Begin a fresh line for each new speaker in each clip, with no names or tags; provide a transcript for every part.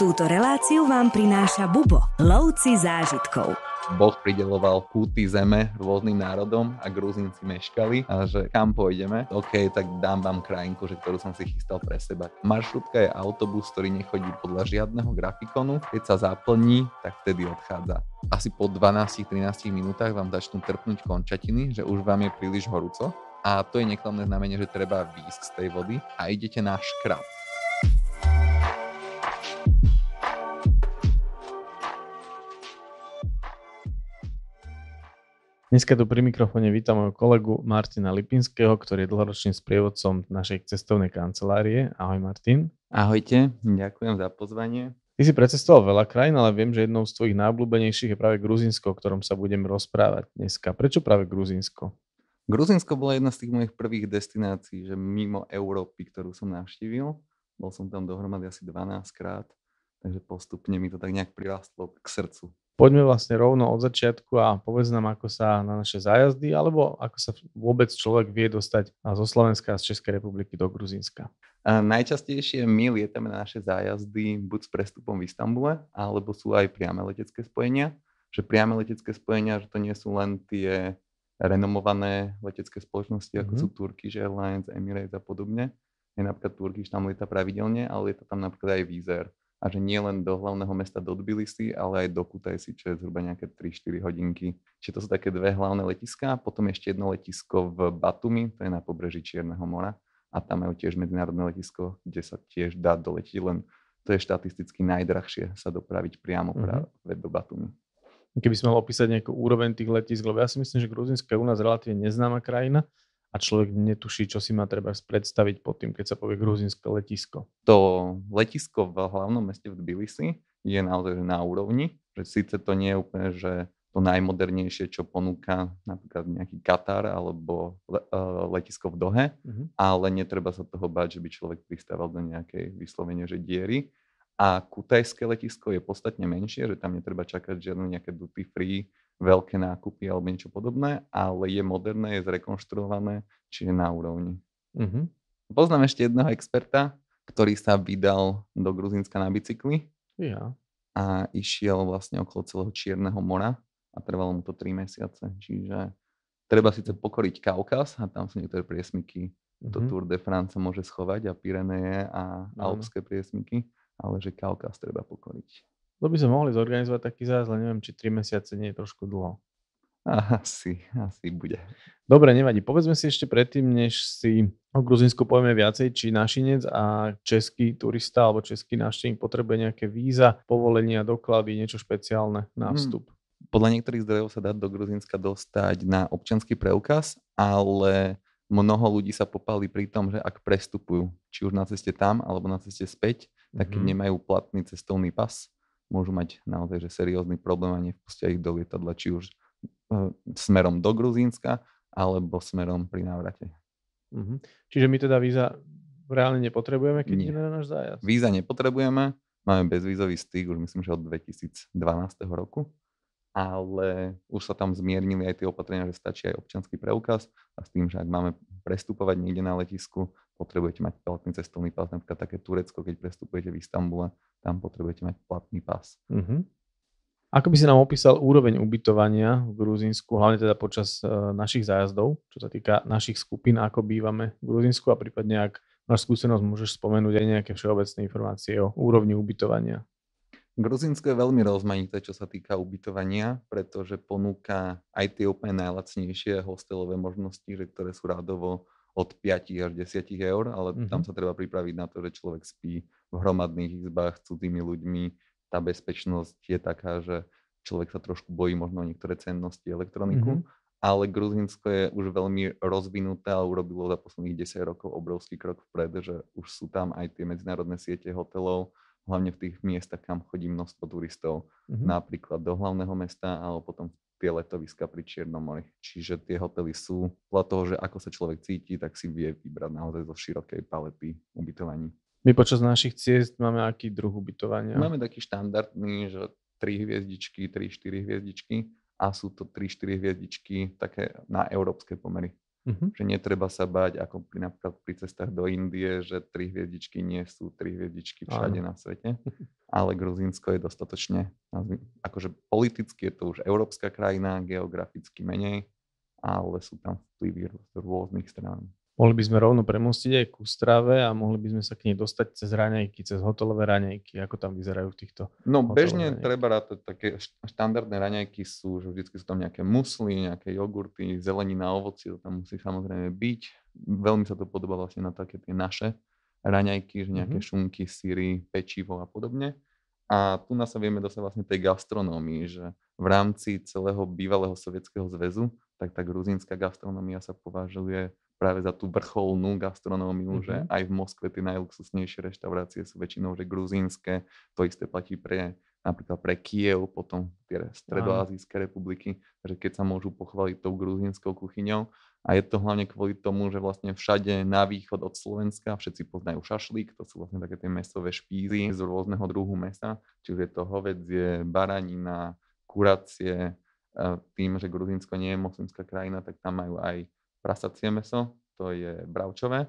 Túto reláciu vám prináša Bubo, lovci zážitkov. Boh prideloval kúty zeme rôznym národom a Gruzinci meškali a že kam pôjdeme, OK, tak dám vám krajinku, že ktorú som si chystal pre seba. Maršrutka je autobus, ktorý nechodí podľa žiadneho grafikonu. Keď sa zaplní, tak vtedy odchádza. Asi po 12-13 minútach vám začnú trpnúť končatiny, že už vám je príliš horúco a to je neklamné znamenie, že treba výjsť z tej vody a idete na škrat
Dneska tu pri mikrofóne vítam môjho kolegu Martina Lipinského, ktorý je dlhoročným sprievodcom našej cestovnej kancelárie. Ahoj Martin. Ahojte, ďakujem za
pozvanie.
Ty si precestoval veľa krajín, ale viem, že jednou z tvojich najobľúbenejších je práve Gruzinsko, o ktorom sa budeme rozprávať dneska. Prečo práve Gruzinsko? Gruzinsko
bola jedna z tých mojich prvých destinácií, že mimo Európy, ktorú som navštívil. Bol som tam dohromady asi 12 krát, takže postupne mi to tak nejak prirastlo k srdcu.
Poďme vlastne rovno od začiatku a povedz nám, ako sa na naše zájazdy, alebo ako sa vôbec človek vie dostať
zo Slovenska a z Českej republiky do Gruzínska. A e, najčastejšie my lietame na naše zájazdy buď s prestupom v Istambule, alebo sú aj priame letecké spojenia. Že priame letecké spojenia, že to nie sú len tie renomované letecké spoločnosti, ako mm-hmm. sú Turkish Airlines, Emirates a podobne. Je napríklad Turkish tam lieta pravidelne, ale lieta tam napríklad aj Vizer a že nie len do hlavného mesta do Tbilisi, ale aj do Kutajsi, čo je zhruba nejaké 3-4 hodinky. Čiže to sú také dve hlavné letiská, potom ešte jedno letisko v Batumi, to je na pobreží Čierneho mora a tam majú tiež medzinárodné letisko, kde sa tiež dá doletiť, len to je štatisticky najdrahšie sa dopraviť priamo mm-hmm. práve do Batumi. Keby sme mal opísať
nejakú úroveň tých letisk, lebo ja si myslím, že Gruzínska je u nás relatívne neznáma krajina, a človek netuší, čo si má treba predstaviť pod tým, keď sa povie gruzinské letisko.
To letisko v hlavnom meste v Tbilisi je naozaj na úrovni, že síce to nie je úplne, že to najmodernejšie, čo ponúka napríklad nejaký Katar alebo le, uh, letisko v Dohe, mm-hmm. ale netreba sa toho báť, že by človek pristával do nejakej vyslovene, že diery. A kutajské letisko je podstatne menšie, že tam netreba čakať žiadne nejaké duty free veľké nákupy alebo niečo podobné, ale je moderné, je zrekonštruované, čiže na úrovni. Mm-hmm. Poznám ešte jedného experta, ktorý sa vydal do Gruzínska na bicykli ja. a išiel vlastne okolo celého Čierneho mora a trvalo mu to 3 mesiace. Čiže treba síce pokoriť Kaukaz a tam sú niektoré priesmyky. Mm-hmm. To mhm. Tour de France môže schovať a Pireneje a Alpské priesmyky, ale že Kaukaz treba pokoriť.
To by sme mohli zorganizovať taký zájazd, ale neviem, či 3 mesiace nie je trošku dlho.
Asi,
asi bude. Dobre, nevadí. Povedzme si ešte predtým, než si o Gruzinsku povieme viacej, či našinec a český turista alebo český návštevník potrebuje nejaké víza, povolenia, doklady, niečo špeciálne na vstup. Hmm.
Podľa niektorých zdrojov sa dá do Gruzinska dostať na občanský preukaz, ale mnoho ľudí sa popali pri tom, že ak prestupujú, či už na ceste tam alebo na ceste späť, tak mm-hmm. nemajú platný cestovný pas, môžu mať naozaj že seriózny problém a nepustia ich do lietadla, či už e, smerom do Gruzínska alebo smerom pri návrate.
Mm-hmm. Čiže my teda víza reálne nepotrebujeme, keď ideme na náš zájazd?
Víza nepotrebujeme, máme bezvízový styk už myslím, že od 2012 roku, ale už sa tam zmiernili aj tie opatrenia, že stačí aj občanský preukaz a s tým, že ak máme prestupovať niekde na letisku, potrebujete mať platný cestovný pás, napríklad také Turecko, keď prestupujete v Istambule, tam potrebujete mať platný pás. Uh-huh.
Ako by si nám opísal úroveň ubytovania v Gruzínsku, hlavne teda počas uh, našich zájazdov, čo sa týka našich skupín, ako bývame v Gruzínsku a prípadne ak máš skúsenosť, môžeš spomenúť aj nejaké všeobecné informácie o úrovni ubytovania.
Gruzínsko je veľmi rozmanité, čo sa týka ubytovania, pretože ponúka aj tie úplne najlacnejšie hostelové možnosti, že ktoré sú radovo od 5 až 10 eur, ale mm-hmm. tam sa treba pripraviť na to, že človek spí v hromadných izbách s cudzými ľuďmi. Tá bezpečnosť je taká, že človek sa trošku bojí možno niektoré cennosti elektroniku, mm-hmm. ale Gruzinsko je už veľmi rozvinuté a urobilo za posledných 10 rokov obrovský krok vpred, že už sú tam aj tie medzinárodné siete hotelov, hlavne v tých miestach, kam chodí množstvo turistov, mm-hmm. napríklad do hlavného mesta, alebo potom tie letoviska pri Čiernom mori. Čiže tie hotely sú, podľa toho, že ako sa človek cíti, tak si vie vybrať naozaj zo širokej palety ubytovaní. My počas našich ciest máme aký druh ubytovania? Máme taký štandardný, že 3 hviezdičky, 3-4 hviezdičky a sú to 3-4 hviezdičky také na európske pomery. Uh-huh. Že netreba sa báť, ako pri, napríklad pri cestách do Indie, že tri hviezdičky nie sú tri hviezdičky všade uh-huh. na svete. Ale Gruzínsko je dostatočne, akože politicky je to už európska krajina, geograficky menej, ale sú tam vplyvy z rôznych strán. Mohli by sme rovno
premostiť aj ku strave a mohli by sme sa k nej dostať cez raňajky, cez hotelové raňajky, ako tam vyzerajú v týchto No bežne raňajky.
treba rátať, také štandardné raňajky sú, že vždycky sú tam nejaké musly, nejaké jogurty, zelenina, ovoci, to tam musí samozrejme byť. Veľmi sa to podobá vlastne na také tie naše raňajky, že nejaké mm-hmm. šunky, síry, pečivo a podobne. A tu nás sa vieme dostať vlastne tej gastronómii, že v rámci celého bývalého sovietského zväzu, tak tá gruzínska gastronómia sa považuje práve za tú vrcholnú gastronómiu, mm-hmm. že mhm. aj v Moskve tie najluxusnejšie reštaurácie sú väčšinou že gruzínske, to isté platí pre napríklad pre Kiev, potom tie stredoazijské republiky, že keď sa môžu pochváliť tou gruzínskou kuchyňou. A je to hlavne kvôli tomu, že vlastne všade na východ od Slovenska všetci poznajú šašlík, to sú vlastne také tie mesové špízy z rôzneho druhu mesa, čiže je to hovedzie, baranina, kuracie, tým, že Gruzínsko nie je moslimská krajina, tak tam majú aj prasacie meso, to je bravčové.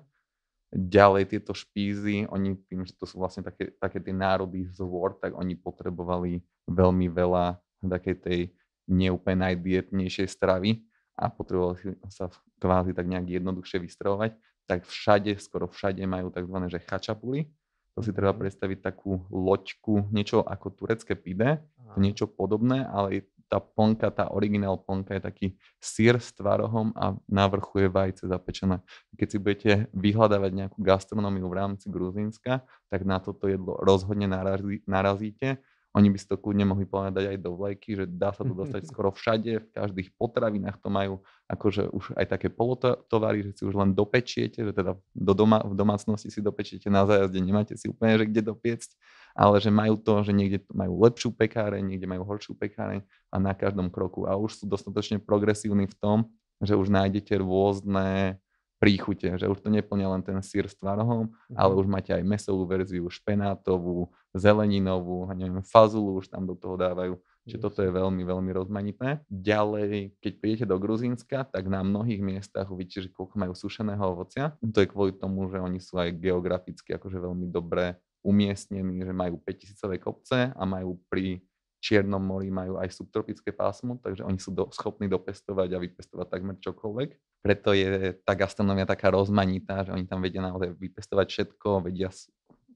Ďalej tieto špízy, oni tým, že to sú vlastne také, také tie národy zvôr, tak oni potrebovali veľmi veľa takej tej neúplne najdietnejšej stravy a potrebovali sa kvázi tak nejak jednoduchšie vystravovať, tak všade, skoro všade majú tzv. že chačapuli. To si treba mhm. predstaviť takú loďku, niečo ako turecké pide, niečo podobné, ale tá ponka, tá originál plnka je taký sír s tvarohom a na vrchu je vajce zapečené. Keď si budete vyhľadávať nejakú gastronómiu v rámci Gruzínska, tak na toto jedlo rozhodne narazí, narazíte. Oni by si to kľudne mohli povedať aj do vlajky, že dá sa to dostať skoro všade, v každých potravinách to majú akože už aj také polotovary, že si už len dopečiete, že teda do doma, v domácnosti si dopečiete, na zájazde nemáte si úplne, že kde dopiecť ale že majú to, že niekde majú lepšiu pekáreň, niekde majú horšiu pekáreň a na každom kroku. A už sú dostatočne progresívni v tom, že už nájdete rôzne príchute, že už to neplňa len ten sír s tvarohom, mhm. ale už máte aj mesovú verziu, špenátovú, zeleninovú, neviem, fazulu už tam do toho dávajú. Čiže toto je veľmi, veľmi rozmanité. Ďalej, keď prídete do Gruzínska, tak na mnohých miestach uvidíte, že koľko majú sušeného ovocia. To je kvôli tomu, že oni sú aj geograficky akože veľmi dobre umiestnení, že majú 5000 kopce a majú pri Čiernom mori majú aj subtropické pásmo, takže oni sú do, schopní dopestovať a vypestovať takmer čokoľvek. Preto je tá gastronomia taká rozmanitá, že oni tam vedia naozaj vypestovať všetko, vedia v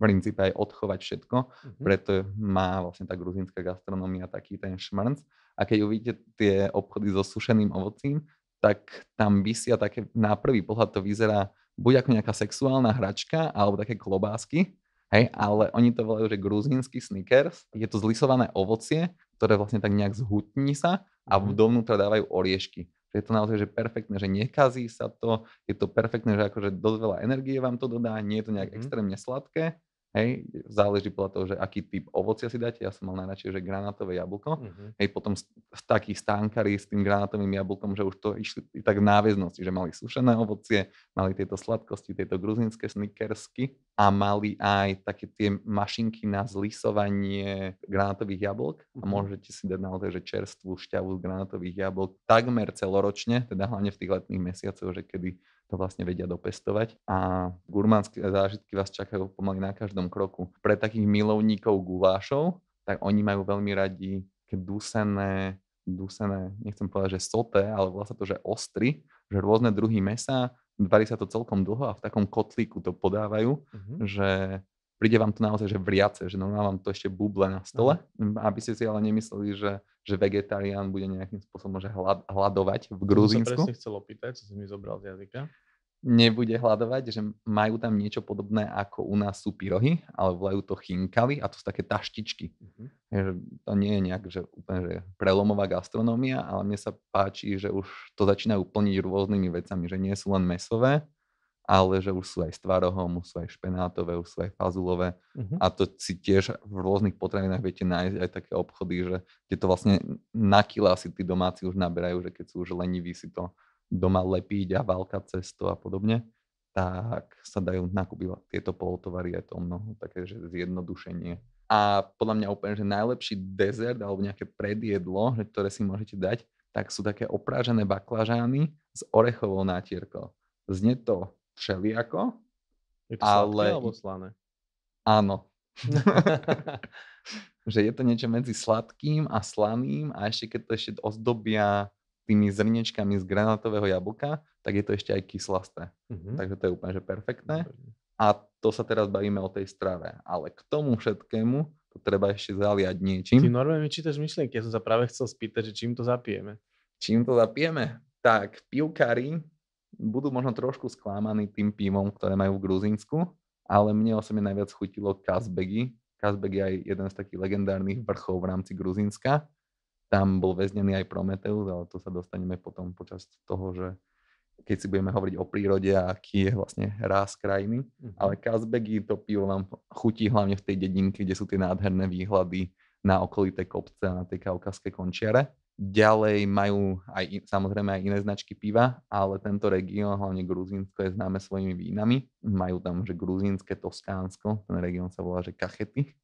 princípe aj odchovať všetko, mm-hmm. preto má vlastne tá gruzínska gastronomia taký ten šmrnc. A keď uvidíte tie obchody so sušeným ovocím, tak tam vysia také, na prvý pohľad to vyzerá buď ako nejaká sexuálna hračka, alebo také klobásky, Hej, ale oni to volajú, že gruzínsky Snickers. Je to zlisované ovocie, ktoré vlastne tak nejak zhutní sa a mhm. dovnútra dávajú oriešky. Je to naozaj že perfektné, že nekazí sa to, je to perfektné, že akože dosť veľa energie vám to dodá, nie je to nejak mm. extrémne sladké Hej, záleží podľa toho, že aký typ ovocia si dáte. Ja som mal najradšej, že granátové jablko. Mm-hmm. Hej, potom takí stánkari s tým granátovým jablkom, že už to išli tak v náväznosti, že mali sušené ovocie, mali tieto sladkosti, tieto gruzinské snickersky a mali aj také tie mašinky na zlisovanie granátových jablok. A mhm. môžete si dať naozaj, že čerstvú šťavu z granátových jablok takmer celoročne, teda hlavne v tých letných mesiacoch, že kedy to vlastne vedia dopestovať. A gurmánske zážitky vás čakajú pomaly na každom kroku. Pre takých milovníkov gulášov, tak oni majú veľmi radi dusené, dusené, nechcem povedať, že soté, ale volá sa to, že ostry, že rôzne druhy mesa, varí sa to celkom dlho a v takom kotlíku to podávajú, mm-hmm. že príde vám to naozaj že vriace, že normálne vám to ešte buble na stole, aby ste si ale nemysleli, že, že vegetarián bude nejakým spôsobom že hlad, hľadovať v Gruzínsku. To som sa
chcel opýtať, čo si mi zobral z jazyka.
Nebude hľadovať, že majú tam niečo podobné ako u nás sú pyrohy, ale volajú to chinkali a to sú také taštičky. Uh-huh. Mhm. Takže to nie je nejak že úplne že prelomová gastronómia, ale mne sa páči, že už to začínajú plniť rôznymi vecami, že nie sú len mesové, ale že už sú aj s tvarohom, už sú aj špenátové, už sú aj fazulové uh-huh. a to si tiež v rôznych potravinách viete nájsť aj také obchody, že kde to vlastne na kila si tí domáci už naberajú, že keď sú už leniví si to doma lepiť a válka cesto a podobne, tak sa dajú nakúpiť tieto polotovary aj to mnoho, také že zjednodušenie. A podľa mňa úplne, že najlepší dezert alebo nejaké predjedlo, ktoré si môžete dať, tak sú také oprážené baklažány s orechovou nátierkou. Znie to všelijako. Je to ale... sladké alebo slané? Áno. že je to niečo medzi sladkým a slaným a ešte keď to ešte ozdobia tými zrniečkami z granátového jablka, tak je to ešte aj kyslasté. Mm-hmm. Takže to je úplne že perfektné. A to sa teraz bavíme o tej strave. Ale k tomu všetkému to treba ešte zaliať niečím. Ty normálne mi čítaš myšlienky, ja som sa práve chcel spýtať, že čím to zapijeme. Čím to zapijeme? Tak, pivkári budú možno trošku sklamaní tým pivom, ktoré majú v Gruzínsku, ale mne osobne najviac chutilo Kazbegi. Kazbegi je aj jeden z takých legendárnych vrchov v rámci Gruzínska. Tam bol väznený aj Prometeus, ale to sa dostaneme potom počas toho, že keď si budeme hovoriť o prírode a aký je vlastne ráz krajiny. Mm-hmm. Ale Kazbegi to pivo vám chutí hlavne v tej dedinke, kde sú tie nádherné výhľady na okolité kopce a na tej kaukazskej končiare Ďalej majú aj samozrejme aj iné značky piva, ale tento región, hlavne Gruzínsko, je známe svojimi vínami. Majú tam, že gruzínske Toskánsko, ten región sa volá, že Kachety.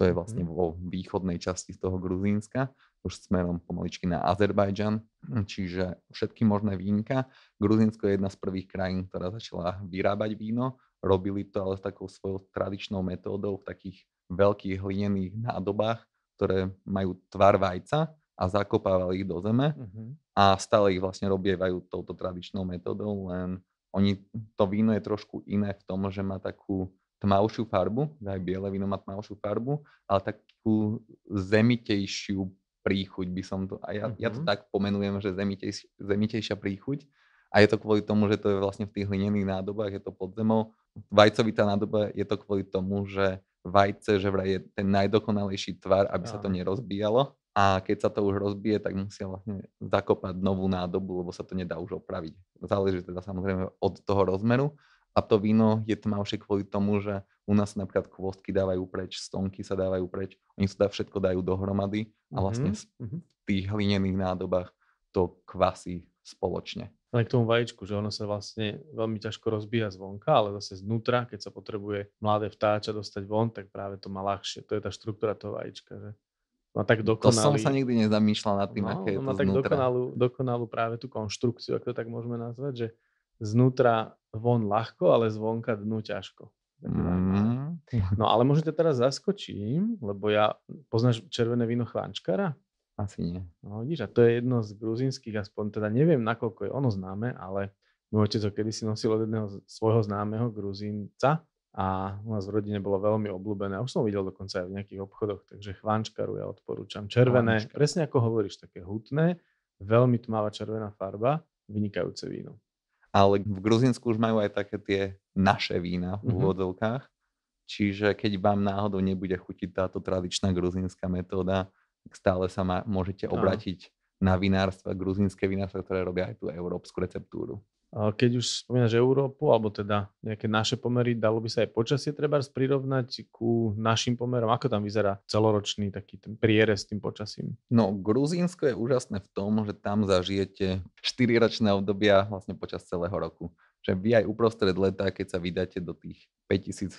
To je mhm. vlastne vo východnej časti z toho Gruzínska, už smerom pomaličky na Azerbajdžan. Čiže všetky možné vínka. Gruzínsko je jedna z prvých krajín, ktorá začala vyrábať víno. Robili to ale s takou svojou tradičnou metódou v takých veľkých hlinených nádobách, ktoré majú tvar vajca a zakopávali ich do zeme uh-huh. a stále ich vlastne robievajú touto tradičnou metodou, len oni, to víno je trošku iné v tom, že má takú tmavšiu farbu, aj biele víno má tmavšiu farbu, ale takú zemitejšiu príchuť by som to, a ja, uh-huh. ja to mhm. tak pomenujem, že zemitej, zemitejšia príchuť a je to kvôli tomu, že to je vlastne v tých hlinených nádobách, je to pod zemou. Vajcovitá nádoba je to kvôli tomu, že vajce, že vraj je ten najdokonalejší tvar, aby sa to nerozbíjalo a keď sa to už rozbije, tak musia vlastne zakopať novú nádobu, lebo sa to nedá už opraviť. Záleží teda samozrejme od toho rozmeru a to víno je tmavšie kvôli tomu, že u nás napríklad kvostky dávajú preč, stonky sa dávajú preč, oni sa všetko dajú dohromady a mhm, vlastne mhm. v tých hlinených nádobách to kvasí spoločne.
Ale k tomu vajíčku, že ono sa vlastne veľmi ťažko rozbíja zvonka, ale zase znútra, keď sa potrebuje mladé vtáča dostať von, tak práve to má ľahšie. To je tá štruktúra toho vajíčka. Že?
má tak dokonalý... To som sa nikdy nezamýšľal nad tým, no, aké je to má tak dokonalú,
dokonalú práve tú konštrukciu, ako to tak môžeme nazvať, že znútra von ľahko, ale zvonka dnu ťažko.
Mm.
No ale možno ťa teraz zaskočím, lebo ja... Poznáš červené víno chvánčkara? Asi nie. No vidíš, a to je jedno z gruzinských, aspoň teda neviem, nakoľko je ono známe, ale môj otec ho kedysi nosil od jedného svojho známeho gruzínca a u nás v rodine bolo veľmi obľúbené. Už som videl dokonca aj v nejakých obchodoch, takže chvánčkaru ja odporúčam. Červené, Chvánčka. presne ako hovoríš, také hutné, veľmi tmavá červená farba,
vynikajúce víno. Ale v Gruzinsku už majú aj také tie naše vína v mhm. úvodovkách. Mm-hmm. Čiže keď vám náhodou nebude chutiť táto tradičná gruzinská metóda, stále sa ma, môžete obratiť no. na vinárstva, gruzínske vinárstva, ktoré robia aj tú európsku receptúru.
Keď už spomínaš Európu, alebo teda nejaké naše pomery, dalo by sa aj počasie treba prirovnať ku našim pomerom? Ako tam vyzerá celoročný taký ten prierez s tým počasím?
No, Gruzínsko je úžasné v tom, že tam zažijete 4-ročné obdobia vlastne počas celého roku. Že vy aj uprostred leta, keď sa vydáte do tých 5000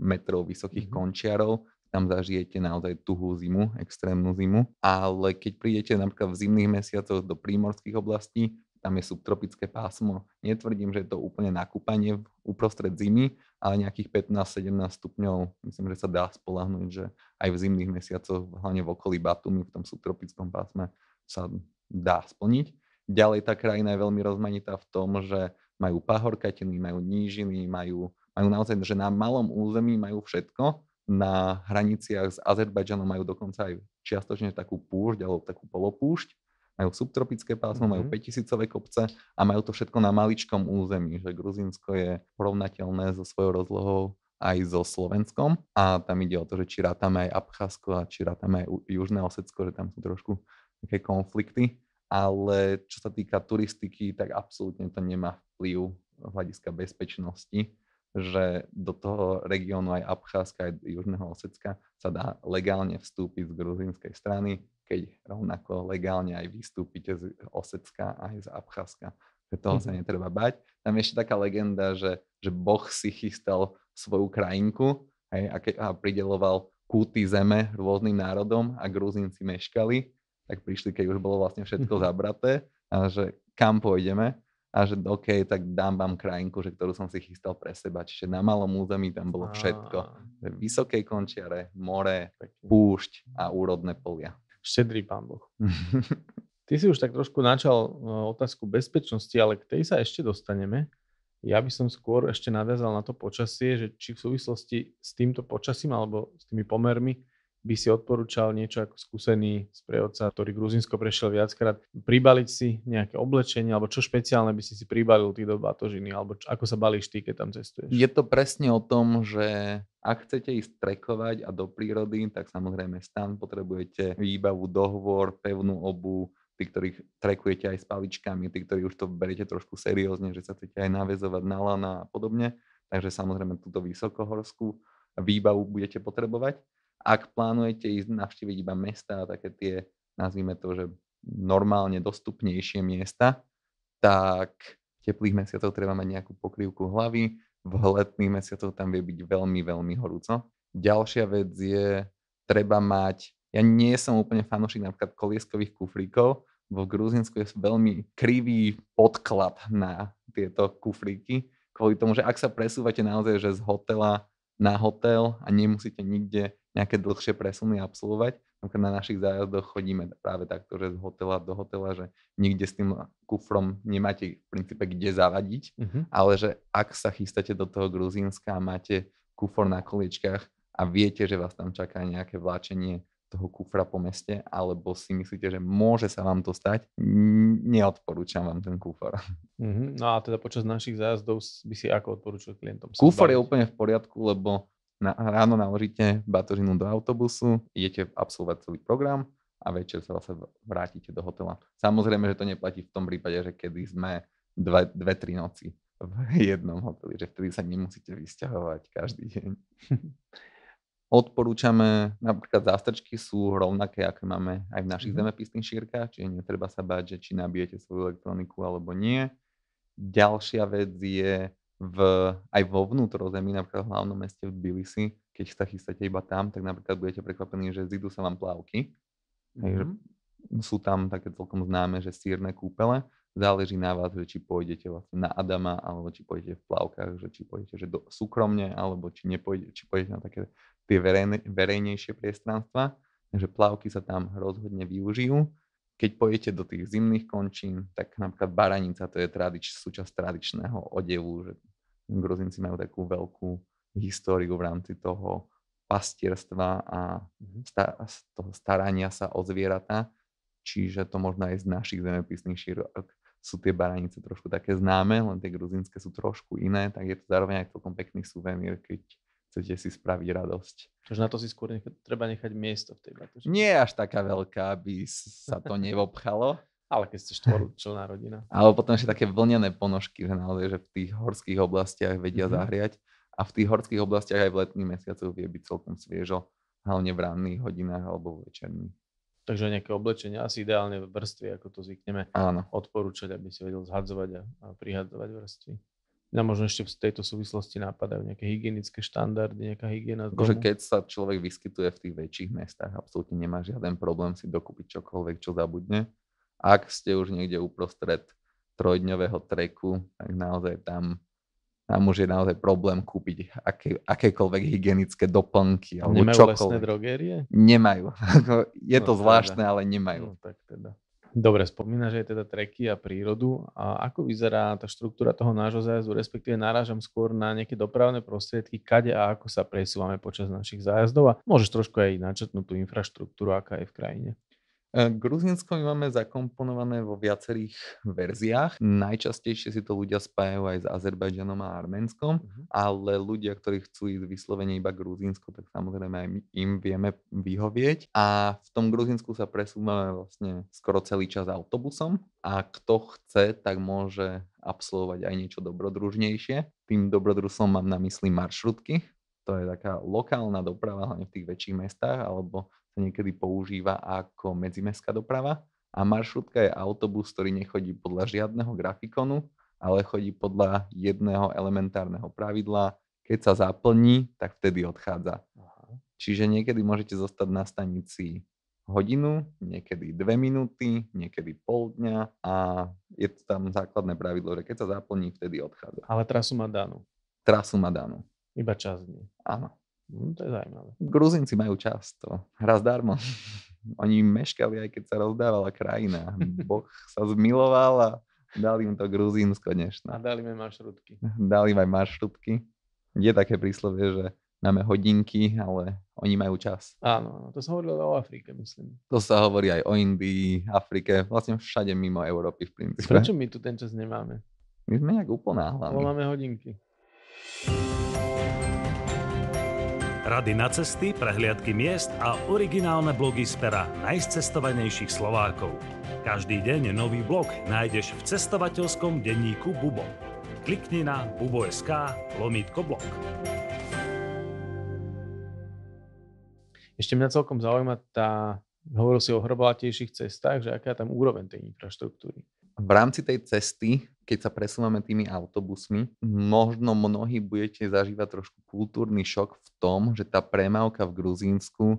metrov vysokých mm-hmm. končiarov, tam zažijete naozaj tuhú zimu, extrémnu zimu, ale keď prídete napríklad v zimných mesiacoch do prímorských oblastí, tam je subtropické pásmo. Netvrdím, že je to úplne nakúpanie uprostred zimy, ale nejakých 15-17 stupňov, myslím, že sa dá spolahnuť, že aj v zimných mesiacoch, hlavne v okolí Batumy, v tom subtropickom pásme sa dá splniť. Ďalej tá krajina je veľmi rozmanitá v tom, že majú pahorkatiny, majú nížiny, majú, majú naozaj, že na malom území majú všetko, na hraniciach s Azerbajdžanom majú dokonca aj čiastočne takú púšť alebo takú polopúšť majú subtropické pásmo, mm-hmm. majú 5000 mhm. kopce a majú to všetko na maličkom území, že Gruzínsko je porovnateľné so svojou rozlohou aj so Slovenskom a tam ide o to, že či rátame aj Abcházsko a či rátame aj Južné Osecko, že tam sú trošku také konflikty, ale čo sa týka turistiky, tak absolútne to nemá vplyv z hľadiska bezpečnosti že do toho regiónu aj Abcházska, aj Južného Osecka sa dá legálne vstúpiť z gruzínskej strany, keď rovnako legálne aj vystúpite z Osecka aj z Abcházska. Že toho mm-hmm. sa mhm. netreba bať. Tam je ešte taká legenda, že, že Boh si chystal svoju krajinku hej, a, ke, a prideloval kúty zeme rôznym národom a Gruzínci meškali, tak prišli, keď už bolo vlastne všetko mhm. zabraté a že kam pôjdeme a že OK, tak dám vám krajinku, že ktorú som si chystal pre seba. Čiže na malom území tam bolo všetko. V vysokej končiare, more, púšť a úrodné polia. Štedrý pán Boh. Ty si už tak
trošku načal e, otázku bezpečnosti, ale k tej sa ešte dostaneme. Ja by som skôr ešte naviazal na to počasie, že či v súvislosti s týmto počasím alebo s tými pomermi by si odporúčal niečo ako skúsený sprievodca, ktorý Gruzinsko prešiel viackrát, pribaliť si nejaké oblečenie, alebo čo špeciálne by si si pribalil ty do batožiny, alebo čo, ako sa balíš ty, keď
tam cestuješ? Je to presne o tom, že ak chcete ísť trekovať a do prírody, tak samozrejme stan potrebujete výbavu, dohovor, pevnú obu, tí, ktorých trekujete aj s paličkami, tí, ktorí už to beriete trošku seriózne, že sa chcete aj naväzovať na lana a podobne. Takže samozrejme túto vysokohorskú výbavu budete potrebovať. Ak plánujete ísť navštíviť iba mesta a také tie, nazvime to, že normálne dostupnejšie miesta, tak teplých mesiacov treba mať nejakú pokrývku hlavy, v letných mesiacoch tam vie byť veľmi, veľmi horúco. Ďalšia vec je, treba mať, ja nie som úplne fanúšik napríklad kolieskových kufríkov, v Gruzinsku je veľmi krivý podklad na tieto kufríky, kvôli tomu, že ak sa presúvate naozaj že z hotela na hotel a nemusíte nikde nejaké dlhšie presuny absolvovať. Napríklad na našich zájazdoch chodíme práve takto, že z hotela do hotela, že nikde s tým kufrom nemáte v princípe kde zavadiť, mm-hmm. ale že ak sa chystáte do toho Gruzínska a máte kufor na količkách a viete, že vás tam čaká nejaké vláčenie toho kufra po meste, alebo si myslíte, že môže sa vám to stať, neodporúčam vám ten kufor.
Mm-hmm. No a teda počas našich zájazdov by si ako odporúčil klientom? Kufor je
úplne v poriadku, lebo na, ráno naložíte batožinu do autobusu, idete absolvovať celý program a večer sa zase vrátite do hotela. Samozrejme, že to neplatí v tom prípade, že kedy sme dve, dve tri noci v jednom hoteli, že vtedy sa nemusíte vysťahovať každý deň. Odporúčame, napríklad zástrčky sú rovnaké, aké máme aj v našich mm. zemepisných šírkach, čiže netreba sa báť, že či nabijete svoju elektroniku alebo nie. Ďalšia vec je v, aj vo vnútrozemí, napríklad v hlavnom meste v Tbilisi, keď sa chystáte iba tam, tak napríklad budete prekvapení, že zidú sa vám plávky. Mm-hmm. Sú tam také celkom známe, že sírne kúpele. Záleží na vás, že či pôjdete vlastne na Adama, alebo či pôjdete v plavkách, že či pôjdete že do, súkromne, alebo či, nepôjdete, či pôjdete na také tie verejne, verejnejšie priestranstva. Takže plavky sa tam rozhodne využijú. Keď pojete do tých zimných končín, tak napríklad baranica, to je tradič, súčasť tradičného odevu, že Gruzinci majú takú veľkú históriu v rámci toho pastierstva a mhm. toho starania sa o zvieratá, čiže to možno aj z našich zemepisných šírok sú tie baranice trošku také známe, len tie gruzinské sú trošku iné, tak je to zároveň aj celkom pekný suvenír, keď chcete si spraviť radosť. Takže na to si skôr nech- treba nechať miesto v tej batožine. Nie až taká veľká, aby sa to nevobchalo. Ale keď ste štvorčlenná rodina. Ale potom ešte také vlnené ponožky, že naozaj, že v tých horských oblastiach vedia mm-hmm. zahriať. A v tých horských oblastiach aj v letných mesiacoch vie byť celkom sviežo, hlavne v ranných hodinách alebo v večerných.
Takže nejaké oblečenie, asi ideálne vrstvi, ako to zvykneme Áno. odporúčať, aby si vedel zhadzovať a, a prihadzovať vrstvy. Na možno ešte v tejto súvislosti napadajú nejaké hygienické štandardy, nejaká hygiena. Akože keď
sa človek vyskytuje v tých väčších mestách, absolútne nemá žiaden problém si dokúpiť čokoľvek, čo zabudne. Ak ste už niekde uprostred trojdňového treku, tak naozaj tam, tam už je naozaj problém kúpiť aké, akékoľvek hygienické doplnky. Alebo nemajú čokoľvek. lesné drogérie? Nemajú. je no, to no, zvláštne, teda. ale nemajú. No, tak teda. Dobre, spomínaš aj
teda treky a prírodu. A ako vyzerá tá štruktúra toho nášho zájazdu, respektíve narážam skôr na nejaké dopravné prostriedky, kade a ako sa presúvame počas našich zájazdov a môžeš trošku aj
načetnúť tú infraštruktúru, aká je v krajine. Gruzinsko e, my máme zakomponované vo viacerých verziách. Najčastejšie si to ľudia spájajú aj s Azerbajdžanom a Arménskom, uh-huh. ale ľudia, ktorí chcú ísť vyslovene iba Gruzinsko, tak samozrejme aj my im vieme vyhovieť. A v tom Gruzinsku sa presúvame vlastne skoro celý čas autobusom a kto chce, tak môže absolvovať aj niečo dobrodružnejšie. Tým dobrodružstvom mám na mysli maršrutky, to je taká lokálna doprava, hlavne v tých väčších mestách, alebo sa niekedy používa ako medzimestská doprava a maršrutka je autobus, ktorý nechodí podľa žiadneho grafikonu, ale chodí podľa jedného elementárneho pravidla. Keď sa zaplní, tak vtedy odchádza. Aha. Čiže niekedy môžete zostať na stanici hodinu, niekedy dve minúty, niekedy pol dňa a je to tam základné pravidlo, že keď sa zaplní, vtedy odchádza.
Ale trasu má danú.
Trasu má danú. Iba čas dní. Áno. No, to je zaujímavé. Gruzinci majú často. Hra zdarmo. Oni meškali, aj keď sa rozdávala krajina. Boh sa zmiloval a dali im to Gruzínsko dnešné. A
dali im aj maršrutky.
Dali im aj maršrutky. Je také príslovie, že máme hodinky, ale oni majú čas.
Áno, to sa hovorilo o Afrike, myslím.
To sa hovorí aj o Indii, Afrike, vlastne všade mimo Európy v princípe. Prečo my
tu ten čas nemáme?
My sme nejak uponáhlaní.
máme hodinky
rady na cesty, prehliadky miest
a originálne blogy z pera najcestovanejších Slovákov. Každý deň nový blog nájdeš v cestovateľskom denníku Bubo. Klikni na bubo.sk lomítko blog. Ešte mňa celkom zaujíma tá, hovoril si o hrbolatejších cestách, že aká je tam úroveň tej infraštruktúry
v rámci tej cesty, keď sa presúvame tými autobusmi, možno mnohí budete zažívať trošku kultúrny šok v tom, že tá premávka v Gruzínsku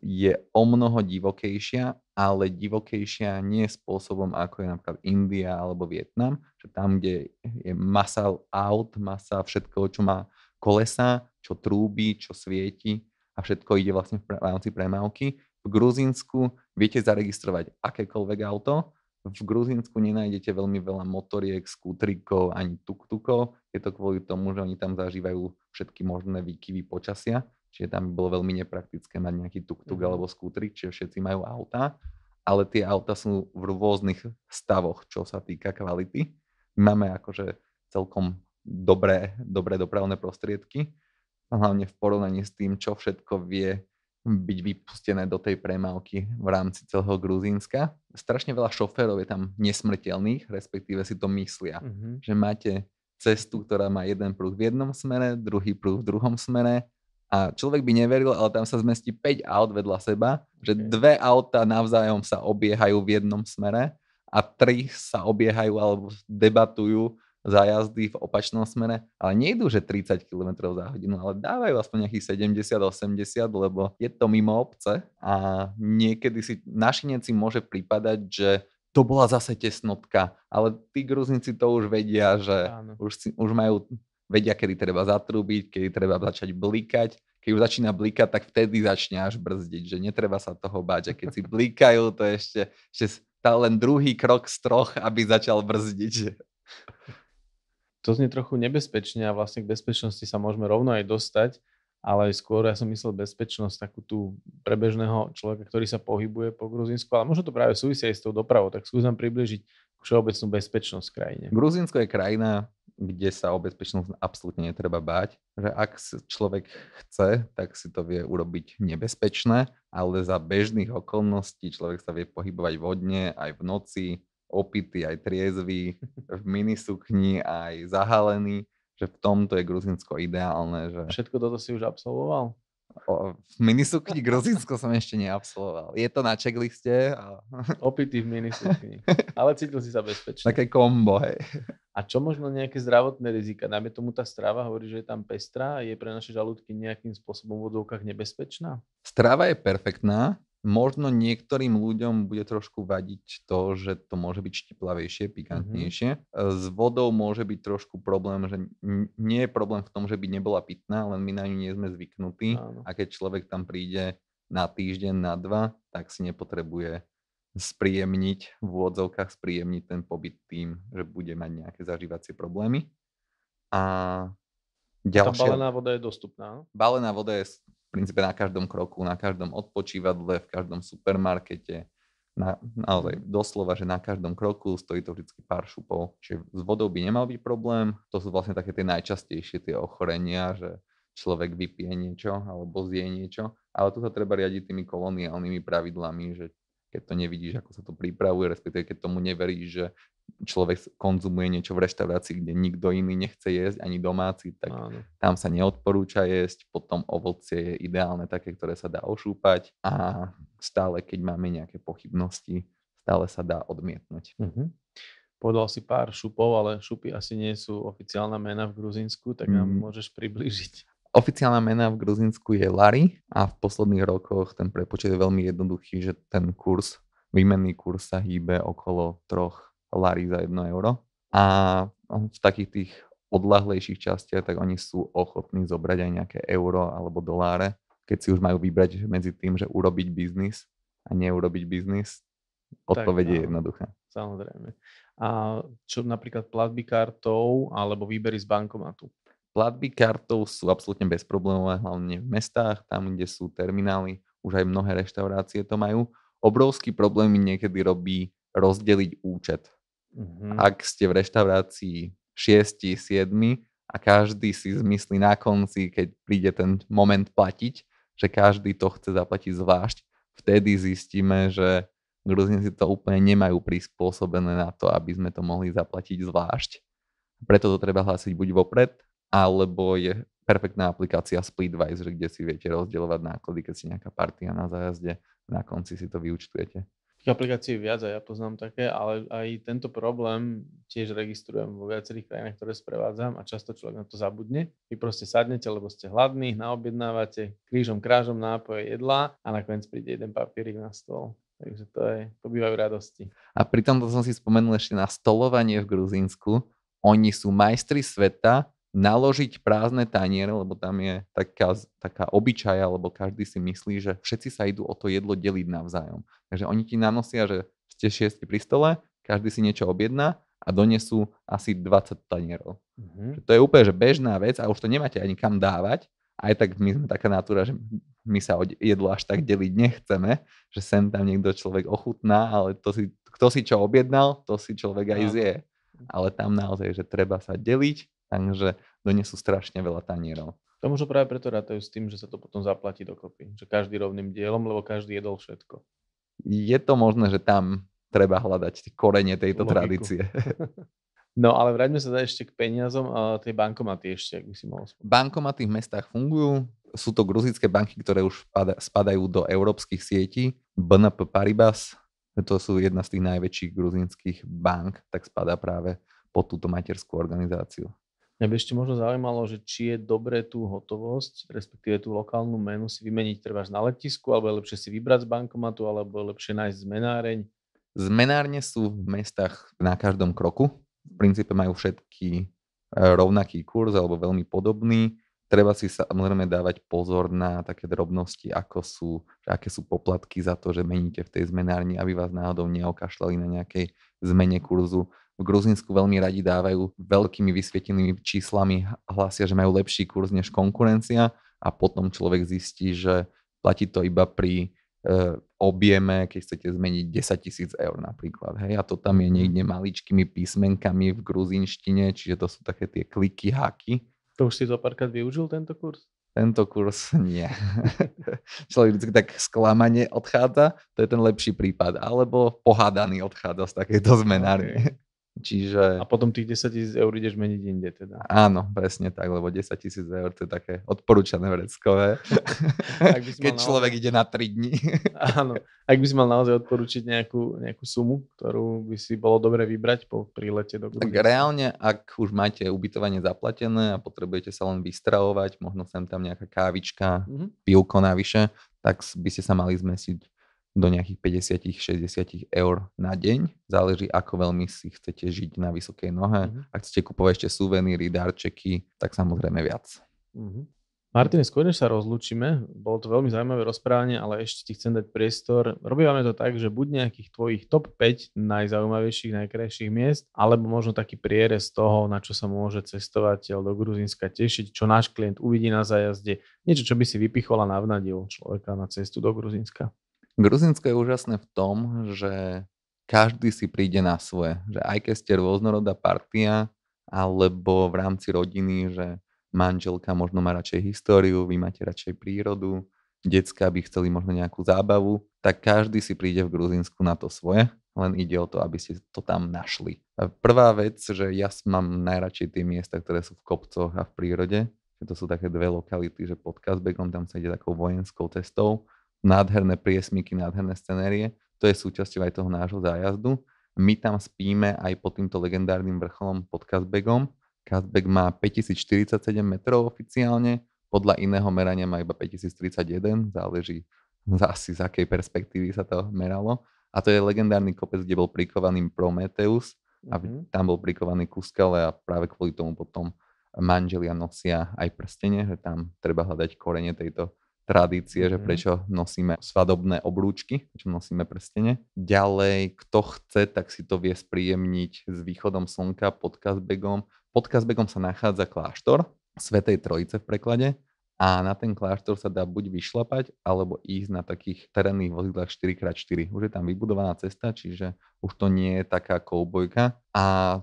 je o mnoho divokejšia, ale divokejšia nie spôsobom, ako je napríklad India alebo Vietnam, že tam, kde je masa aut, masa všetko, čo má kolesa, čo trúbi, čo svieti a všetko ide vlastne v rámci premávky. V Gruzínsku viete zaregistrovať akékoľvek auto, v Gruzínsku nenájdete veľmi veľa motoriek, skútrikov ani tuktukov. Je to kvôli tomu, že oni tam zažívajú všetky možné výkyvy počasia, čiže tam by bolo veľmi nepraktické mať nejaký tuktuk mm. alebo skútrik, čiže všetci majú auta, ale tie auta sú v rôznych stavoch, čo sa týka kvality. Máme akože celkom dobré, dobré dopravné prostriedky, hlavne v porovnaní s tým, čo všetko vie byť vypustené do tej premávky v rámci celého Gruzínska. Strašne veľa šoférov je tam nesmrteľných, respektíve si to myslia, mm-hmm. že máte cestu, ktorá má jeden prúh v jednom smere, druhý prúh v druhom smere a človek by neveril, ale tam sa zmestí 5 aut vedľa seba, okay. že dve auta navzájom sa obiehajú v jednom smere a tri sa obiehajú alebo debatujú zájazdy v opačnom smere, ale nejdú, že 30 km za hodinu, ale dávajú aspoň nejakých 70-80, lebo je to mimo obce a niekedy si našineci môže pripadať, že to bola zase tesnotka, ale tí gruznici to už vedia, že už, si, už majú, vedia, kedy treba zatrubiť, kedy treba začať blikať, keď už začína blikať, tak vtedy začne až brzdiť, že netreba sa toho báť. A keď si blikajú, to ešte, ešte tá len druhý krok z troch, aby začal brzdiť to znie trochu nebezpečne a vlastne k
bezpečnosti sa môžeme rovno aj dostať, ale skôr ja som myslel bezpečnosť takú tú prebežného človeka, ktorý sa pohybuje po Gruzínsku, ale možno to práve súvisia aj s tou dopravou, tak skús približiť
všeobecnú bezpečnosť krajine. Gruzínsko je krajina, kde sa o bezpečnosť absolútne netreba báť, že ak človek chce, tak si to vie urobiť nebezpečné, ale za bežných okolností človek sa vie pohybovať vodne aj v noci, opitý, aj triezvy, v minisukni, aj zahalený, že v tomto je Gruzinsko ideálne. Že... Všetko toto si už absolvoval? O, v minisukni Gruzinsko som ešte neabsolvoval. Je to na checkliste. A... Opitý v minisukni. Ale
cítil si sa bezpečne. Také
kombo, hej.
A čo možno nejaké zdravotné rizika? Najmä tomu tá strava hovorí, že je tam pestrá. Je pre naše žalúdky nejakým spôsobom v vodovkách nebezpečná?
Strava je perfektná možno niektorým ľuďom bude trošku vadiť to, že to môže byť štiplavejšie, pikantnejšie. Mm-hmm. S vodou môže byť trošku problém, že nie je problém v tom, že by nebola pitná, len my na ňu nie sme zvyknutí Áno. a keď človek tam príde na týždeň, na dva, tak si nepotrebuje spríjemniť, v úvodzovkách spríjemniť ten pobyt tým, že bude mať nejaké zažívacie problémy. A ďalšia... Tá balená
voda je dostupná.
Balená voda je princípe na každom kroku, na každom odpočívadle, v každom supermarkete, na, naozaj doslova, že na každom kroku stojí to vždy pár šupov. Čiže s vodou by nemal byť problém. To sú vlastne také tie najčastejšie tie ochorenia, že človek vypije niečo alebo zje niečo. Ale tu sa treba riadiť tými koloniálnymi pravidlami, že keď to nevidíš, ako sa to pripravuje, respektíve keď tomu neveríš, že človek konzumuje niečo v reštaurácii, kde nikto iný nechce jesť, ani domáci, tak Áno. tam sa neodporúča jesť. Potom ovocie je ideálne také, ktoré sa dá ošúpať a stále, keď máme nejaké pochybnosti, stále sa dá odmietnúť. Mm-hmm.
Podal si pár šupov, ale šupy asi nie sú oficiálna mena v Gruzínsku, tak nám mm. môžeš približiť.
Oficiálna mena v Gruzinsku je Lari a v posledných rokoch ten prepočet je veľmi jednoduchý, že ten kurz, výmenný kurz sa hýbe okolo troch Lari za 1 euro. A v takých tých odlahlejších častiach, tak oni sú ochotní zobrať aj nejaké euro alebo doláre, keď si už majú vybrať medzi tým, že urobiť biznis a neurobiť biznis. Odpoveď je jednoduché.
Samozrejme. A čo napríklad platby kartou alebo výbery z bankomatu?
Platby kartou sú absolútne bezproblémové, hlavne v mestách, tam, kde sú terminály, už aj mnohé reštaurácie to majú. Obrovský problém mi niekedy robí rozdeliť účet. Mm-hmm. Ak ste v reštaurácii 6, 7 a každý si zmyslí na konci, keď príde ten moment platiť, že každý to chce zaplatiť zvlášť, vtedy zistíme, že si to úplne nemajú prispôsobené na to, aby sme to mohli zaplatiť zvlášť. Preto to treba hlásiť buď vopred, alebo je perfektná aplikácia Splitwise, kde si viete rozdielovať náklady, keď si nejaká partia na zájazde, na konci si to vyučtujete.
Tých aplikácií viac a ja poznám také, ale aj tento problém tiež registrujem vo viacerých krajinách, ktoré sprevádzam a často človek na to zabudne. Vy proste sadnete, lebo ste hladní, naobjednávate krížom, krážom nápoje, jedla a nakoniec príde jeden papierik na stôl. Takže to, je, to bývajú radosti.
A pri tomto som si spomenul ešte na stolovanie v Gruzínsku. Oni sú majstri sveta naložiť prázdne taniere, lebo tam je taká, taká obyčaja, lebo každý si myslí, že všetci sa idú o to jedlo deliť navzájom. Takže oni ti nanosia, že ste šiesti pri stole, každý si niečo objedná a donesú asi 20 tanierov. Mm-hmm. To je úplne že bežná vec a už to nemáte ani kam dávať. Aj tak my sme taká natúra, že my sa jedlo až tak deliť nechceme, že sem tam niekto človek ochutná, ale to si, kto si čo objednal, to si človek aj zje. Ale tam naozaj, že treba sa deliť takže donesú strašne veľa tanierov.
To možno práve preto rátajú s tým, že sa to potom zaplatí dokopy. Že každý rovným dielom, lebo každý jedol všetko.
Je to možné, že tam treba hľadať korene tejto Logiku. tradície.
No ale vráťme sa ešte k peniazom a tie bankomaty ešte, ak by si
mohol spomenúť. Bankomaty v mestách fungujú. Sú to gruzické banky, ktoré už spadajú do európskych sietí. BNP Paribas, to sú jedna z tých najväčších gruzinských bank, tak spadá práve pod túto materskú organizáciu.
Mňa by ešte možno zaujímalo, že či je dobré tú hotovosť, respektíve tú lokálnu menu si vymeniť trváš na letisku, alebo je lepšie si vybrať z bankomatu, alebo je lepšie nájsť zmenáreň.
Zmenárne sú v mestách na každom kroku. V princípe majú všetky e, rovnaký kurz alebo veľmi podobný. Treba si samozrejme dávať pozor na také drobnosti, ako sú, aké sú poplatky za to, že meníte v tej zmenárni, aby vás náhodou neokašľali na nejakej zmene kurzu v Gruzinsku veľmi radi dávajú veľkými vysvietenými číslami, hlásia, že majú lepší kurz než konkurencia a potom človek zistí, že platí to iba pri e, objeme, keď chcete zmeniť 10 tisíc eur napríklad. Hej? A to tam je mhm. niekde maličkými písmenkami v gruzinštine, čiže to sú také tie kliky, háky. To už si
to párkrát využil tento kurz?
Tento kurz nie. Človek vždy tak sklamane odchádza, to je ten lepší prípad. Alebo pohádaný odchádza z takéto zmenárie. Okay. Čiže... A potom tých 10 tisíc eur ideš meniť inde teda. Áno, presne tak, lebo 10 tisíc eur to je také odporúčané vreckové, ak by si keď naozaj... človek ide na 3 dní.
Áno, ak by si mal naozaj odporúčiť nejakú, nejakú sumu, ktorú by si bolo dobre
vybrať po
prílete do Gruzie. Tak
reálne, ak už máte ubytovanie zaplatené a potrebujete sa len vystravovať, možno sem tam nejaká kávička, mm-hmm. pivko navyše, tak by ste sa mali zmesiť do nejakých 50-60 eur na deň. Záleží, ako veľmi si chcete žiť na vysokej nohe. Mm-hmm. Ak chcete kupovať ešte suveníry, darčeky, tak samozrejme viac.
Mm-hmm. Martin, skôr než sa rozlúčime, bolo to veľmi zaujímavé rozprávanie, ale ešte ti chcem dať priestor. Robíme to tak, že buď nejakých tvojich top 5 najzaujímavejších, najkrajších miest, alebo možno taký prierez toho, na čo sa môže cestovateľ do Gruzínska tešiť, čo náš klient uvidí na zájazde, niečo, čo by si vypichol a navnadil človeka na cestu do Gruzínska. Gruzinsko
je úžasné v tom, že každý si príde na svoje. Že aj keď ste rôznorodá partia, alebo v rámci rodiny, že manželka možno má radšej históriu, vy máte radšej prírodu, decka by chceli možno nejakú zábavu, tak každý si príde v Gruzinsku na to svoje, len ide o to, aby ste to tam našli. Prvá vec, že ja mám najradšej tie miesta, ktoré sú v kopcoch a v prírode, to sú také dve lokality, že pod Kazbekom tam sa ide takou vojenskou cestou nádherné priesmiky, nádherné scenérie. To je súčasťou aj toho nášho zájazdu. My tam spíme aj pod týmto legendárnym vrcholom pod Kazbegom. Kazbeg má 5047 metrov oficiálne, podľa iného merania má iba 5031, záleží asi z akej perspektívy sa to meralo. A to je legendárny kopec, kde bol prikovaný Prometeus a mhm. tam bol prikovaný ku skale a práve kvôli tomu potom manželia nosia aj prstenie, že tam treba hľadať korene tejto tradície, že mhm. prečo nosíme svadobné oblúčky, prečo nosíme prstene. Ďalej, kto chce, tak si to vie spríjemniť s východom slnka pod Kazbegom. Pod Kazbegom sa nachádza kláštor Svetej Trojice v preklade a na ten kláštor sa dá buď vyšlapať, alebo ísť na takých terénnych vozidlách 4x4. Už je tam vybudovaná cesta, čiže už to nie je taká koubojka a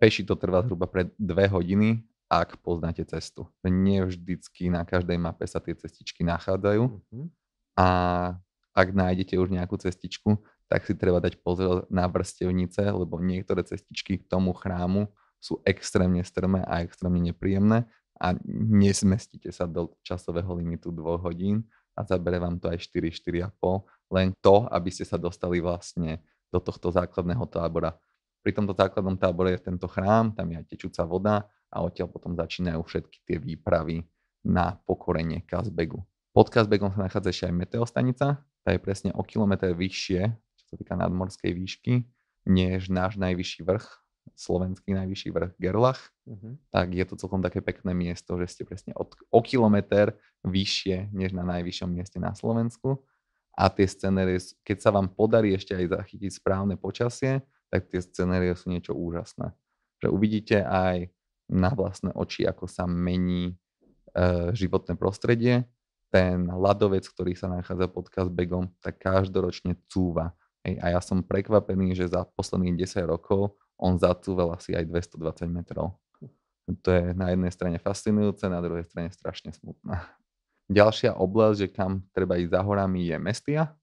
peši to trvá zhruba pre dve hodiny ak poznáte cestu. Nie vždycky na každej mape sa tie cestičky nachádzajú Uh-huh. a ak nájdete už nejakú cestičku, tak si treba dať pozor na vrstevnice, lebo niektoré cestičky k tomu chrámu sú extrémne strmé a extrémne nepríjemné a nesmestíte sa do časového limitu 2 hodín a zabere vám to aj 4-4,5, len to, aby ste sa dostali vlastne do tohto základného tábora. Pri tomto základnom tábore je tento chrám, tam je aj tečúca voda, a odtiaľ potom začínajú všetky tie výpravy na pokorenie Kazbegu. Pod Kazbegom sa nachádza ešte aj meteostanica, tá je presne o kilometr vyššie, čo sa týka nadmorskej výšky, než náš najvyšší vrch, slovenský najvyšší vrch Gerlach, uh-huh. tak je to celkom také pekné miesto, že ste presne od, o kilometr vyššie, než na najvyššom mieste na Slovensku. A tie scenérie, keď sa vám podarí ešte aj zachytiť správne počasie, tak tie scenérie sú niečo úžasné. Že uvidíte aj na vlastné oči, ako sa mení e, životné prostredie. Ten ľadovec, ktorý sa nachádza pod Kazbegom, tak každoročne cúva. Ej, a ja som prekvapený, že za posledných 10 rokov on zacúval asi aj 220 metrov. To je na jednej strane fascinujúce, na druhej strane strašne smutná. Ďalšia oblasť, že kam treba ísť za horami, je Mestia.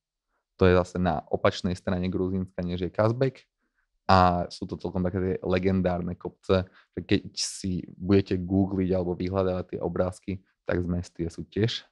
To je zase na opačnej strane Gruzínska, než je Kazbek a sú to celkom také tie legendárne kopce, že keď si budete googliť alebo vyhľadávať tie obrázky, tak z mesty sú tiež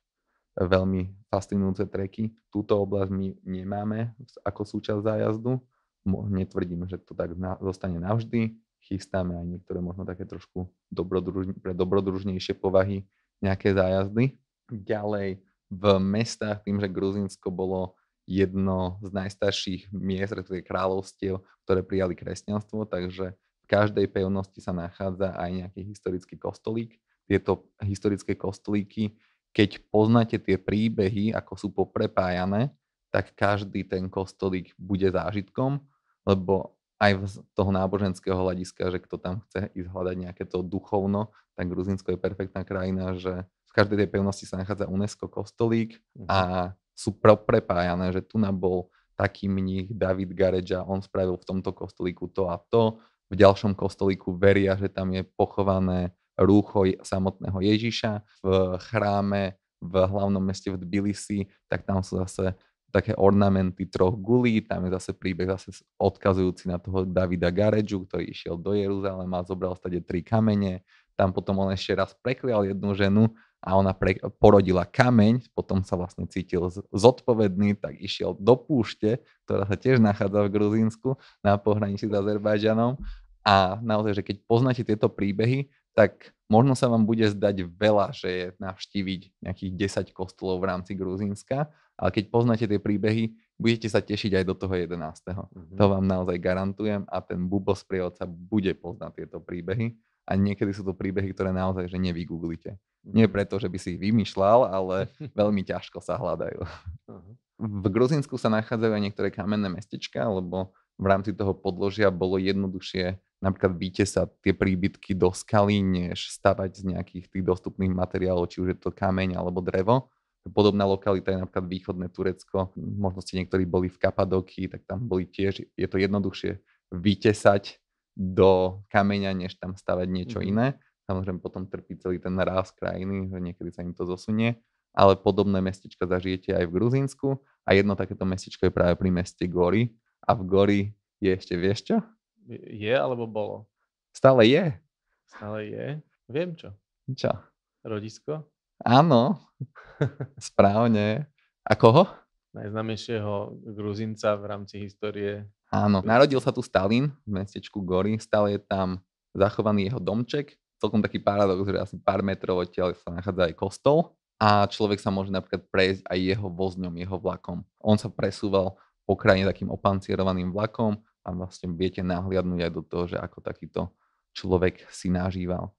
veľmi fascinujúce treky. Túto oblasť my nemáme ako súčasť zájazdu. Netvrdím, že to tak zostane navždy. Chystáme aj niektoré možno také trošku dobrodruž, pre dobrodružnejšie povahy nejaké zájazdy. Ďalej v mestách, tým, že Gruzinsko bolo jedno z najstarších miest, respektíve kráľovstiev, ktoré prijali kresťanstvo, takže v každej pevnosti sa nachádza aj nejaký historický kostolík. Tieto historické kostolíky, keď poznáte tie príbehy, ako sú poprepájané, tak každý ten kostolík bude zážitkom, lebo aj z toho náboženského hľadiska, že kto tam chce ísť hľadať nejaké to duchovno, tak Gruzinsko je perfektná krajina, že v každej tej pevnosti sa nachádza UNESCO kostolík mhm. a sú prepájané, že tu na bol taký mních David Gareja, on spravil v tomto kostolíku to a to, v ďalšom kostolíku veria, že tam je pochované rúcho samotného Ježiša, v chráme v hlavnom meste v Tbilisi, tak tam sú zase také ornamenty troch gulí, tam je zase príbeh zase odkazujúci na toho Davida Gareju, ktorý išiel do Jeruzalema, zobral stade tri kamene, tam potom on ešte raz preklial jednu ženu a ona pre, porodila kameň, potom sa vlastne cítil zodpovedný, tak išiel do púšte, ktorá sa tiež nachádza v Gruzínsku na pohraničí s Azerbajdžanom a naozaj, že keď poznáte tieto príbehy, tak možno sa vám bude zdať veľa, že je navštíviť nejakých 10 kostolov v rámci Gruzínska, ale keď poznáte tie príbehy, budete sa tešiť aj do toho 11. Mm-hmm. To vám naozaj garantujem a ten bubo sprievodca bude poznať tieto príbehy a niekedy sú to príbehy, ktoré naozaj že nevygooglite. Nie mhm. preto, že by si ich vymýšľal, ale veľmi ťažko sa hľadajú. V Gruzinsku sa nachádzajú aj niektoré kamenné mestečka, lebo v rámci toho podložia bolo jednoduchšie napríklad víte sa tie príbytky do skaly, než stavať z nejakých tých dostupných materiálov, či už je to kameň alebo drevo Podobná lokalita je napríklad východné Turecko. Možno ste niektorí boli v Kapadokii, tak tam boli tiež, je to jednoduchšie vytesať do kameňa, než tam stavať niečo mhm. iné. Samozrejme potom trpí celý ten ráz krajiny, že niekedy sa im to zosunie, ale podobné mestečka zažijete aj v Gruzínsku a jedno takéto mestečko je práve pri meste Gori a v Gori je ešte, vieš čo? Je
alebo bolo? Stále je. Stále je. Viem čo. Čo? Rodisko.
Áno, správne. A koho?
Najznamejšieho Gruzinca v rámci histórie.
Áno, narodil sa tu Stalin v mestečku Gory, stále je tam zachovaný jeho domček. Celkom taký paradox, že asi pár metrov odtiaľ sa nachádza aj kostol a človek sa môže napríklad prejsť aj jeho vozňom, jeho vlakom. On sa presúval po krajine takým opancierovaným vlakom a vlastne viete nahliadnúť aj do toho, že ako takýto človek si nažíval.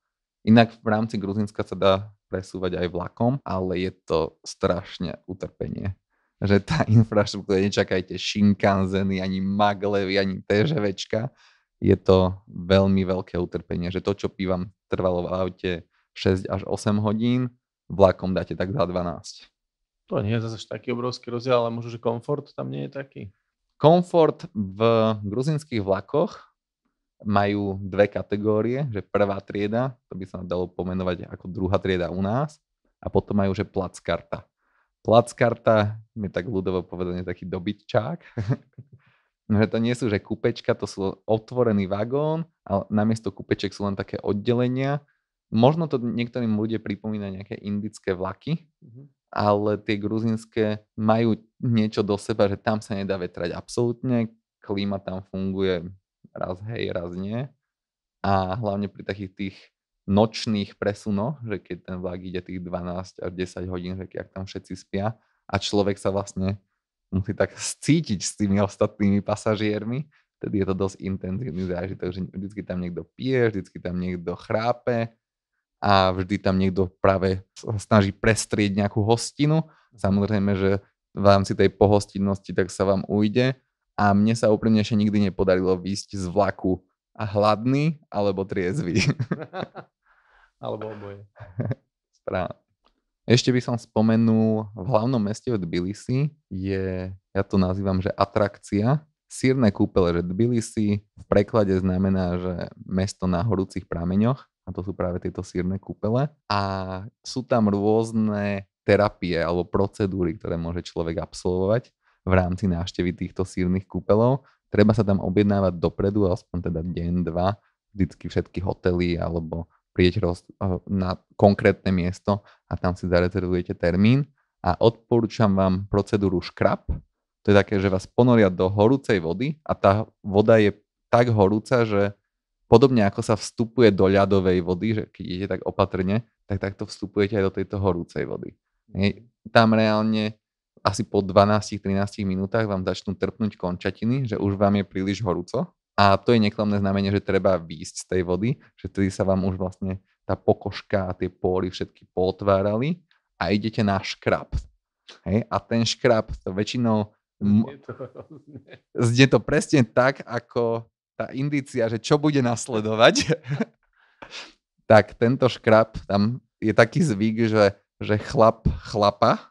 Inak v rámci Gruzinska sa dá presúvať aj vlakom, ale je to strašne utrpenie že tá infraštruktúra, nečakajte šinkanzeny, ani Maglevy, ani TŽVčka, je to veľmi veľké utrpenie, že to, čo pívam, trvalo v aute 6 až 8 hodín, vlakom dáte tak za 12.
To nie je zase taký obrovský rozdiel, ale možno, že komfort tam nie je taký.
Komfort v gruzinských vlakoch majú dve kategórie, že prvá trieda, to by sa dalo pomenovať ako druhá trieda u nás, a potom majú, že plackarta. Plackarta je tak ľudovo povedané taký dobytčák, že to nie sú, že kupečka, to sú otvorený vagón, ale namiesto kupeček sú len také oddelenia. Možno to niektorým ľudia pripomína nejaké indické vlaky, mm-hmm. ale tie gruzinské majú niečo do seba, že tam sa nedá vetrať absolútne, klíma tam funguje raz hej, raz nie. A hlavne pri takých tých nočných presunoch, že keď ten vlak ide tých 12 až 10 hodín, že keď tam všetci spia a človek sa vlastne musí tak cítiť s tými ostatnými pasažiermi, vtedy je to dosť intenzívny zážitok, že vždycky tam niekto pije, vždycky tam niekto chrápe a vždy tam niekto práve snaží prestrieť nejakú hostinu. Samozrejme, že v rámci tej pohostinnosti tak sa vám ujde, a mne sa úprimne ešte nikdy nepodarilo výjsť z vlaku a hladný alebo triezvy. alebo oboje. Správne. Ešte by som spomenul, v hlavnom meste v Tbilisi je, ja to nazývam, že atrakcia, sírne kúpele, že Tbilisi v preklade znamená, že mesto na horúcich prameňoch a to sú práve tieto sírne kúpele a sú tam rôzne terapie alebo procedúry, ktoré môže človek absolvovať v rámci návštevy týchto sírnych kúpelov. Treba sa tam objednávať dopredu, aspoň teda deň, dva, vždycky všetky hotely alebo prídete roz, eh, na konkrétne miesto a tam si zarezervujete termín. A odporúčam vám procedúru škrab. To je také, že vás ponoria do horúcej vody a tá voda je tak horúca, že podobne ako sa vstupuje do ľadovej vody, že keď idete tak opatrne, tak takto vstupujete aj do tejto horúcej vody. Tam reálne asi po 12-13 minútach vám začnú trpnúť končatiny, že už vám je príliš horúco. A to je neklamné znamenie, že treba výjsť z tej vody, že tedy sa vám už vlastne tá pokožka a tie pôry všetky potvárali a idete na škrab. Hej? A ten škrab to väčšinou... Znie to, to presne tak, ako tá indícia, že čo bude nasledovať. tak tento škrab, tam je taký zvyk, že, že chlap chlapa,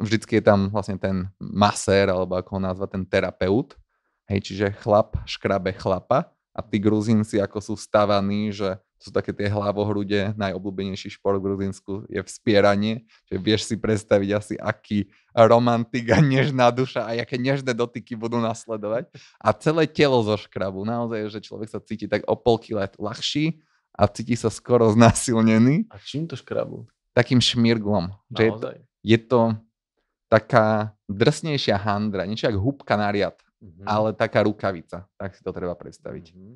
vždycky je tam vlastne ten masér, alebo ako ho nazva, ten terapeut. Hej, čiže chlap škrabe chlapa a tí gruzínci ako sú stavaní, že to sú také tie hlavohrude, najobľúbenejší šport v Gruzínsku je vspieranie, že vieš si predstaviť asi, aký romantik a nežná duša a aké nežné dotyky budú nasledovať. A celé telo zo škrabu, naozaj, že človek sa cíti tak o polky let ľahší a cíti sa skoro znásilnený. A čím to škrabu? Takým šmirglom. Naozaj? Že je to, je to taká drsnejšia handra, niečo ako húbka na riad, mm-hmm. ale taká rukavica, tak si to treba predstaviť. Mm-hmm.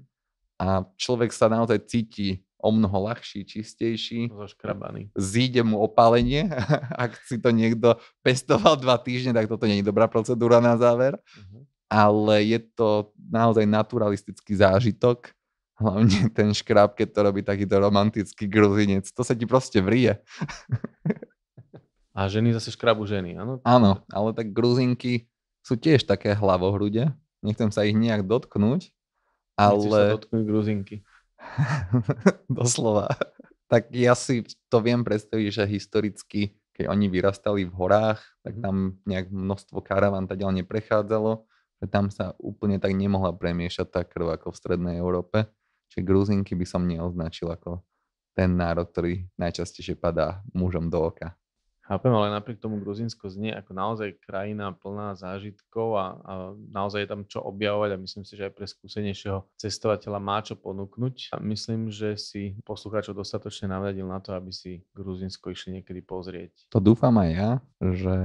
A človek sa naozaj cíti o mnoho ľahší, čistejší. Zaškrabaný. Zíde mu opálenie. Ak si to niekto pestoval dva týždne, tak toto nie je dobrá procedúra na záver. Uh-huh. Ale je to naozaj naturalistický zážitok. Hlavne ten škráb, keď to robí takýto romantický gruzinec. To sa ti proste vrie. A ženy zase škrabu ženy, áno? Áno, ale tak gruzinky sú tiež také hlavohrude. Nechcem sa ich nejak dotknúť, ale... Nechceš sa dotknúť gruzinky. Doslova. Tak ja si to viem predstaviť, že historicky, keď oni vyrastali v horách, tak mhm. tam nejak množstvo karavan teda neprechádzalo, že tam sa úplne tak nemohla premiešať tá krv ako v Strednej Európe. Čiže gruzinky by som neoznačil ako ten národ, ktorý najčastejšie padá mužom do oka.
Chápem, ale napriek tomu Gruzinsko znie ako naozaj krajina plná zážitkov a, a naozaj je tam čo objavovať a myslím si, že aj pre skúsenejšieho cestovateľa má čo ponúknuť. A myslím, že si poslucháčov dostatočne navadil na to, aby si Gruzinsko išli niekedy pozrieť.
To dúfam aj ja, že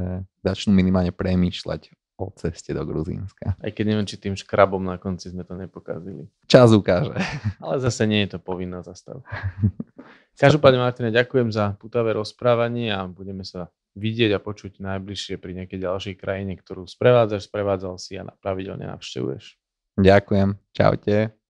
začnú minimálne premýšľať o ceste do Gruzínska.
Aj keď neviem, či tým škrabom na konci sme to nepokazili.
Čas ukáže.
Ale zase nie je to povinná zastavka. Každopádne, Martine, ďakujem za putavé rozprávanie a budeme sa vidieť a počuť najbližšie pri nejakej ďalšej krajine, ktorú sprevádzaš, sprevádzal si a pravidelne
navštevuješ. Ďakujem. Čaute.